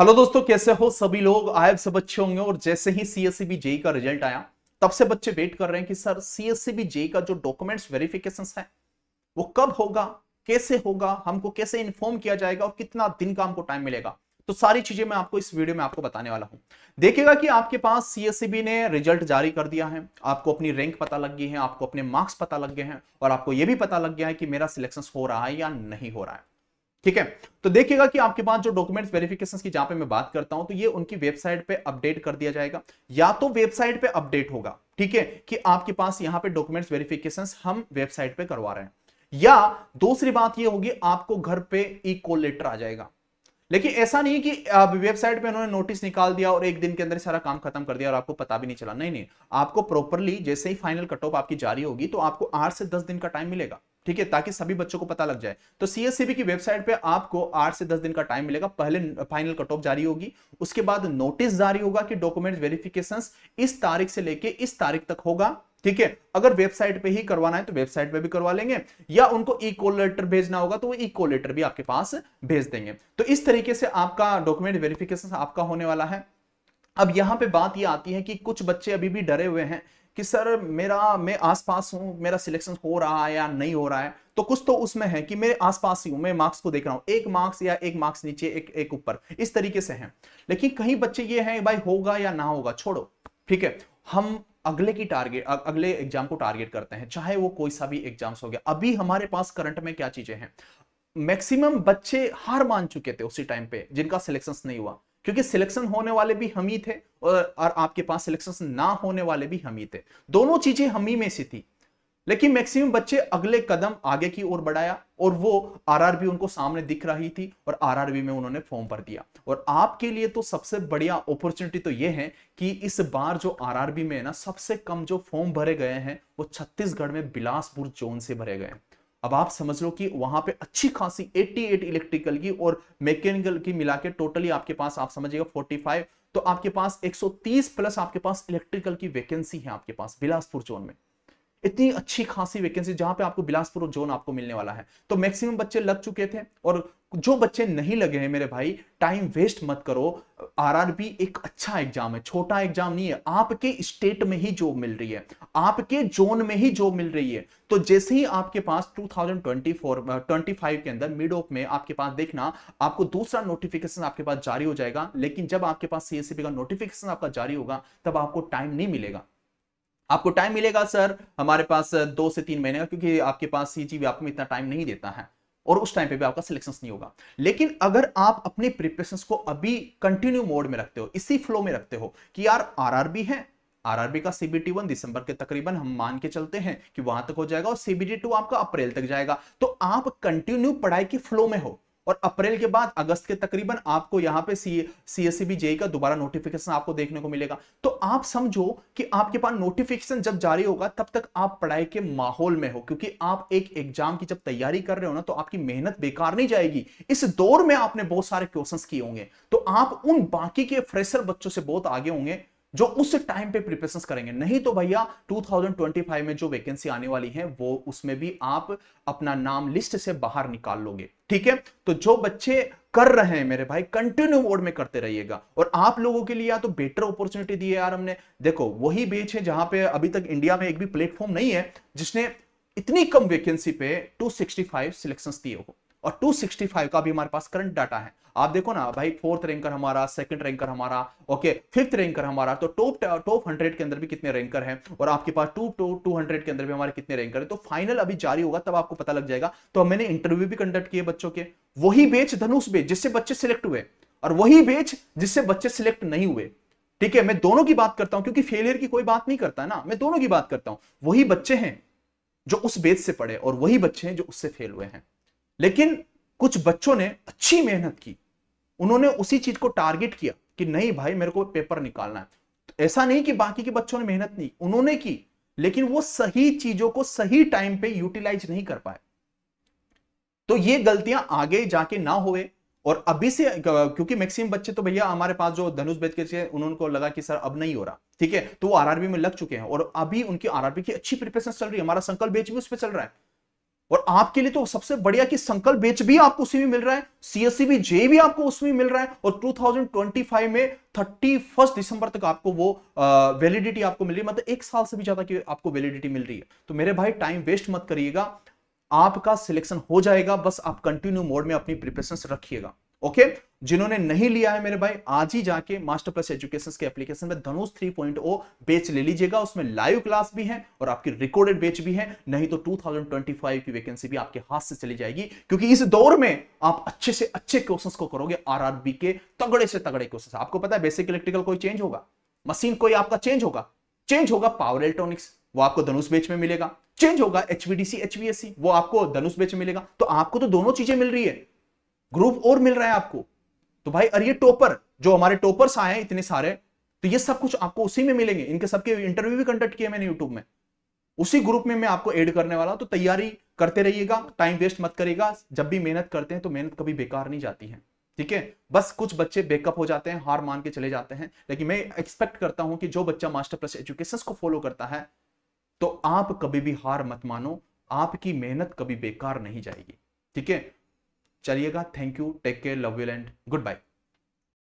hello दोस्तों कैसे हो सभी लोग आए सब बच्चे होंगे और जैसे ही सीएससीबी जेई का रिजल्ट आया तब से बच्चे वेट कर रहे हैं कि सर सीएससीबी जेई का जो डॉक्यूमेंट्स वेरिफिकेशन है वो कब होगा कैसे होगा हमको कैसे इन्फॉर्म किया जाएगा और कितना दिन का हमको टाइम मिलेगा तो सारी चीजें मैं आपको इस वीडियो में आपको बताने वाला हूं देखिएगा कि आपके पास सीएससीबी ने रिजल्ट जारी कर दिया है आपको अपनी रैंक पता लग गई है आपको अपने मार्क्स पता लग गए हैं और आपको यह भी पता लग गया है कि मेरा सिलेक्शन हो रहा है या नहीं हो रहा है ठीक है तो देखिएगा कि आपके पास जो डॉक्यूमेंट्स वेरिफिकेशन की जहां पे मैं बात करता हूं तो ये उनकी वेबसाइट पे अपडेट कर दिया जाएगा या तो वेबसाइट पे अपडेट होगा ठीक है कि आपके पास यहां पे डॉक्यूमेंट्स वेरिफिकेशन हम वेबसाइट पे करवा रहे हैं या दूसरी बात ये होगी आपको घर पे ई कॉल लेटर आ जाएगा लेकिन ऐसा नहीं कि वेबसाइट पे उन्होंने नोटिस निकाल दिया और एक दिन के अंदर सारा काम खत्म कर दिया और आपको पता भी नहीं चला नहीं नहीं आपको प्रॉपरली जैसे ही फाइनल कट ऑफ आपकी जारी होगी तो आपको आठ से दस दिन का टाइम मिलेगा ठीक है ताकि सभी बच्चों को पता लग जाए तो सीएससीबी की वेबसाइट पे आपको आठ से दस दिन का टाइम मिलेगा पहले फाइनल कट ऑफ जारी होगी उसके बाद नोटिस जारी होगा कि डॉक्यूमेंट वेरिफिकेशन इस तारीख से लेके इस तारीख तक होगा ठीक है अगर वेबसाइट पे ही करवाना है तो वेबसाइट पे भी करवा लेंगे या उनको ई कॉल लेटर भेजना होगा तो वो ई कॉल लेटर भी आपके पास भेज देंगे तो इस तरीके से आपका डॉक्यूमेंट वेरिफिकेशन आपका होने वाला है अब यहां पे बात ये आती है कि कुछ बच्चे अभी भी डरे हुए हैं कि सर मेरा मैं आसपास हूं मेरा सिलेक्शन हो रहा है या नहीं हो रहा है तो कुछ तो उसमें है कि मेरे आसपास ही हूं मैं मार्क्स को देख रहा हूं एक मार्क्स या एक मार्क्स नीचे एक एक ऊपर इस तरीके से है लेकिन कहीं बच्चे ये हैं भाई होगा या ना होगा छोड़ो ठीक है हम अगले की टारगेट अगले एग्जाम को टारगेट करते हैं चाहे वो कोई सा भी एग्जाम्स हो गया अभी हमारे पास करंट में क्या चीजें हैं मैक्सिमम बच्चे हार मान चुके थे उसी टाइम पे जिनका सिलेक्शन नहीं हुआ क्योंकि सिलेक्शन होने वाले भी हम ही थे और, और आपके पास सिलेक्शन ना होने वाले भी हम ही थे दोनों चीजें हम ही में से थी लेकिन मैक्सिमम बच्चे अगले कदम आगे की ओर बढ़ाया और वो आरआरबी उनको सामने दिख रही थी और आरआरबी में उन्होंने फॉर्म भर दिया और आपके लिए तो सबसे बढ़िया अपॉर्चुनिटी तो ये है कि इस बार जो आरआरबी में है ना सबसे कम जो फॉर्म भरे गए हैं वो छत्तीसगढ़ में बिलासपुर जोन से भरे गए अब आप समझ लो कि वहां पे अच्छी खासी 88 इलेक्ट्रिकल की और मैकेनिकल की मिला के टोटली आपके पास आप समझिएगा 45 तो आपके पास 130 प्लस आपके पास इलेक्ट्रिकल की वैकेंसी है आपके पास बिलासपुर जोन में इतनी अच्छी खासी वैकेंसी जहां पे आपको बिलासपुर जोन आपको मिलने वाला है तो मैक्सिमम बच्चे लग चुके थे और जो बच्चे नहीं लगे हैं मेरे भाई टाइम वेस्ट मत करो आरआरबी एक अच्छा एग्जाम है छोटा एग्जाम नहीं है आपके स्टेट में ही जॉब मिल रही है आपके जोन में ही जॉब मिल रही है तो जैसे ही आपके पास 2024 25 के अंदर मिड ऑफ में आपके पास देखना आपको दूसरा नोटिफिकेशन आपके पास जारी हो जाएगा लेकिन जब आपके पास सीएससीबी e का नोटिफिकेशन आपका जारी होगा तब आपको टाइम नहीं मिलेगा आपको टाइम मिलेगा सर हमारे पास दो से तीन महीने का क्योंकि आपके पास सी आपको में इतना टाइम नहीं देता है और उस टाइम पे भी आपका सिलेक्शन नहीं होगा लेकिन अगर आप अपने प्रिपरेशन को अभी कंटिन्यू मोड में रखते हो इसी फ्लो में रखते हो कि यार आरआरबी है आरआरबी का सीबीटी वन दिसंबर के तकरीबन हम मान के चलते हैं कि वहां तक हो जाएगा और सीबीटी टू आपका अप्रैल तक जाएगा तो आप कंटिन्यू पढ़ाई के फ्लो में हो और अप्रैल के बाद अगस्त के तकरीबन आपको यहां पे सी सीएससीबी जेई का दोबारा नोटिफिकेशन आपको देखने को मिलेगा तो आप समझो कि आपके पास नोटिफिकेशन जब जारी होगा तब तक आप पढ़ाई के माहौल में हो क्योंकि आप एक एग्जाम की जब तैयारी कर रहे हो ना तो आपकी मेहनत बेकार नहीं जाएगी इस दौर में आपने बहुत सारे क्वेश्चन किए होंगे तो आप उन बाकी के फ्रेशर बच्चों से बहुत आगे होंगे जो उस टाइम पे प्रिपरेशन करेंगे नहीं तो भैया 2025 में जो वैकेंसी आने वाली है वो उसमें भी आप अपना नाम लिस्ट से बाहर निकाल लोगे ठीक है तो जो बच्चे कर रहे हैं मेरे भाई कंटिन्यू मोड में करते रहिएगा और आप लोगों के लिए या तो बेटर अपॉर्चुनिटी दी है यार हमने देखो वही बेच है जहां पे अभी तक इंडिया में एक भी प्लेटफॉर्म नहीं है जिसने इतनी कम वैकेंसी पे 265 सिलेक्शंस दिए हो और 265 का भी हमारे पास करंट डाटा है आप देखो ना भाई फोर्थ रैंकर हमारा सेकंड रैंकर हमारा ओके फिफ्थ रैंकर हमारा तो टॉप टॉप हंड्रेड के अंदर भी कितने रैंकर हैं और आपके पास टू टू टू हंड्रेड के अंदर भी हमारे कितने रैंकर हैं तो फाइनल अभी जारी होगा तब आपको पता लग जाएगा तो मैंने इंटरव्यू भी कंडक्ट किए बच्चों के वही बेच धनुष बेच जिससे बच्चे सिलेक्ट हुए और वही बेच जिससे बच्चे सिलेक्ट नहीं हुए ठीक है मैं दोनों की बात करता हूं क्योंकि फेलियर की कोई बात नहीं करता ना मैं दोनों की बात करता हूं वही बच्चे हैं जो उस बेच से पढ़े और वही बच्चे हैं जो उससे फेल हुए हैं लेकिन कुछ बच्चों ने अच्छी मेहनत की उन्होंने उसी चीज को टारगेट किया कि नहीं भाई मेरे को पेपर निकालना है तो ऐसा नहीं कि बाकी के बच्चों ने मेहनत नहीं उन्होंने की लेकिन वो सही चीजों को सही टाइम पे यूटिलाइज नहीं कर पाए तो ये गलतियां आगे जाके ना हो और अभी से क्योंकि मैक्सिमम बच्चे तो भैया हमारे पास जो धनुष बेच के उन्होंने लगा कि सर अब नहीं हो रहा ठीक है तो वो आरआरबी में लग चुके हैं और अभी उनकी आरआरबी की अच्छी प्रिपरेशन चल रही है हमारा संकल्प बेच भी उस पर चल रहा है और आपके लिए तो सबसे बढ़िया कि संकल्प बेच भी आपको उसी में मिल रहा है सीएससी e भी जे भी आपको उसमें मिल रहा है और 2025 में 31 दिसंबर तक आपको वो वैलिडिटी आपको मिल रही है मतलब एक साल से भी ज्यादा की आपको वैलिडिटी मिल रही है तो मेरे भाई टाइम वेस्ट मत करिएगा आपका सिलेक्शन हो जाएगा बस आप कंटिन्यू मोड में अपनी प्रिपरेशन रखिएगा ओके जिन्होंने नहीं लिया है मेरे भाई आज ही जाके मास्टर प्लस एजुकेशन के एप्लीकेशन में धनुष थ्री पॉइंट ओ बेच ले लीजिएगा उसमें लाइव क्लास भी है और आपकी रिकॉर्डेड बेच भी है नहीं तो 2025 की वैकेंसी भी आपके हाथ से चली जाएगी क्योंकि इस दौर में आप अच्छे से अच्छे क्वेश्चन को करोगे आर के तगड़े से तगड़े क्वेश्चन आपको पता है बेसिक इलेक्ट्रिकल कोई चेंज होगा मशीन कोई आपका चेंज होगा चेंज होगा पावर इलेक्ट्रॉनिक्स वो आपको धनुष बेच में मिलेगा चेंज होगा एचवीडीसी एचवीएससी वो आपको धनुष बेच में मिलेगा तो आपको तो दोनों चीजें मिल रही है ग्रुप और मिल रहा है आपको तो भाई अरे ये टॉपर जो हमारे टॉपर्स आए हैं इतने सारे तो ये सब कुछ आपको उसी में मिलेंगे इनके सबके इंटरव्यू भी कंडक्ट किए मैंने यूट्यूब में उसी ग्रुप में मैं आपको ऐड करने वाला हूं तो तैयारी करते रहिएगा टाइम वेस्ट मत करेगा जब भी मेहनत करते हैं तो मेहनत कभी बेकार नहीं जाती है ठीक है बस कुछ बच्चे बेकअप हो जाते हैं हार मान के चले जाते हैं लेकिन मैं एक्सपेक्ट करता हूं कि जो बच्चा मास्टर प्लस एजुकेशन को फॉलो करता है तो आप कभी भी हार मत मानो आपकी मेहनत कभी बेकार नहीं जाएगी ठीक है चलिएगा thank you take care love you and good bye